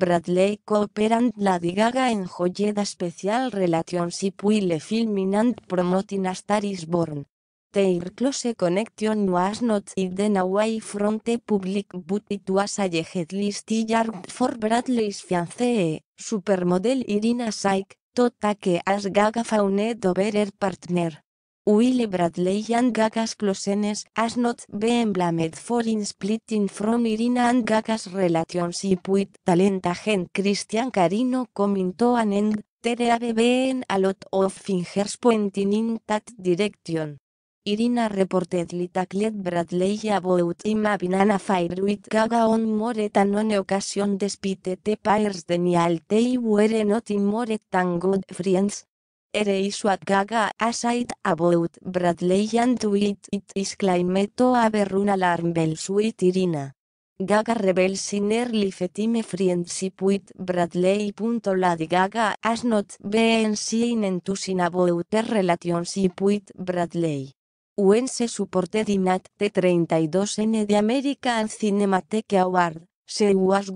Bradley Cooper and Lady Gaga enjoyed a special relationship while filming and promoting A Star is Born. Their close connection was not hidden away from the public but it was yard for Bradley's fiancée, supermodel Irina Shayk, totake que as Gaga found a better partner. Willie Bradley and Gagas Closenes has not been blamed for in splitting from Irina and Gagas relationship with talent agent Christian Carino coming an end, there have been a lot of fingers pointing in that direction. Irina reportedly tackled Bradley about him having an affair with Gaga on more than one occasion despite the pairs denial they were not in more than good friends, is what Gaga aside about Bradley and tweet it is climate to have alarm bell suite Irina. Gaga rebels in early fetime Bradley. Gaga has not been seen sin about her relationship with Bradley. When supported in at the 32N the American Cinematheque Award, se was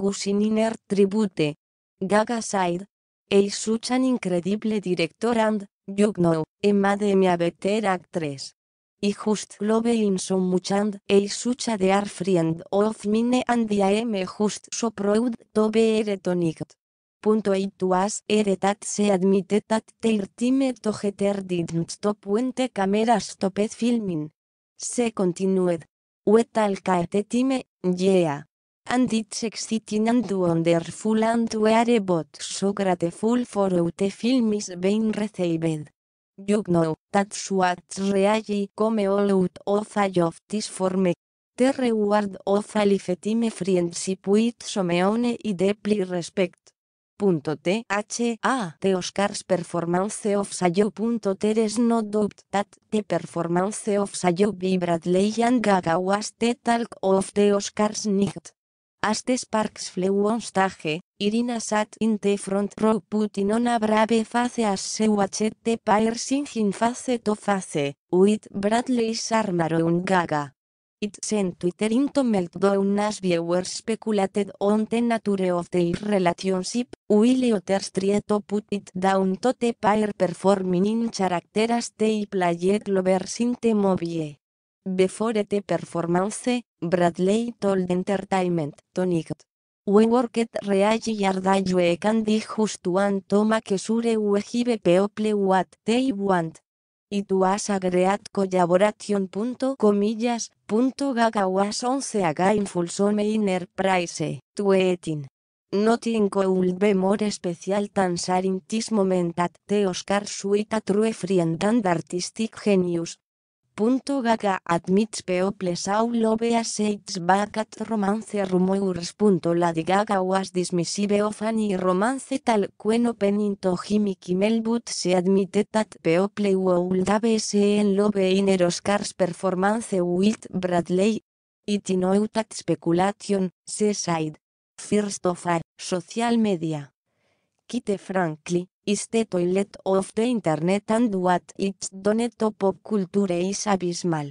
tribute. Gaga said, e suchan an incredible director and, you know, Emma de mi better actress. Y just love him so much and E such friend of mine and I just so proud to be her Punto se admite that time together didn't stop puente cameras camera stopped filming. Se continued. We al time, yeah and it's exciting and wonderful and we're both so grateful for how the film is being received. You know, that's what's really come out of all of this for me. The reward of a lifetime friendship with someone I deeply respect. Punto T The Oscars performance of Sayo. There is no doubt that the performance of Sayo B. Bradley and Gaga was the talk of the Oscars night. As the sparks flew on stage, Irina sat in the front row putting on a brave face as she watched the pair singing face to face, with Bradley's arm around Gaga. It sent Twitter into meltdown as viewers speculated on the nature of their relationship, while others put it down to the pair performing in character as they played lovers in the movie. Before the performance, Bradley told entertainment, Tonight. We worked really hard that can just want to make sure we give people what they want. It was a great collaboration. Punto, comillas, punto Gaga was once again full some inner price, to eating. Nothing could be more special than this moment at the Oscar suite a true friend and artistic genius, Gaga admits people saw love as seits back at romance la la Gaga was dismissive of any romance tal quen opening to Jimmy Kimmel se she admitted that people would have seen love in Oscar's performance with Bradley. It in speculation, she said. First of all, social media. Quite frankly, is the toilet of the internet and what it's done to pop culture is abysmal.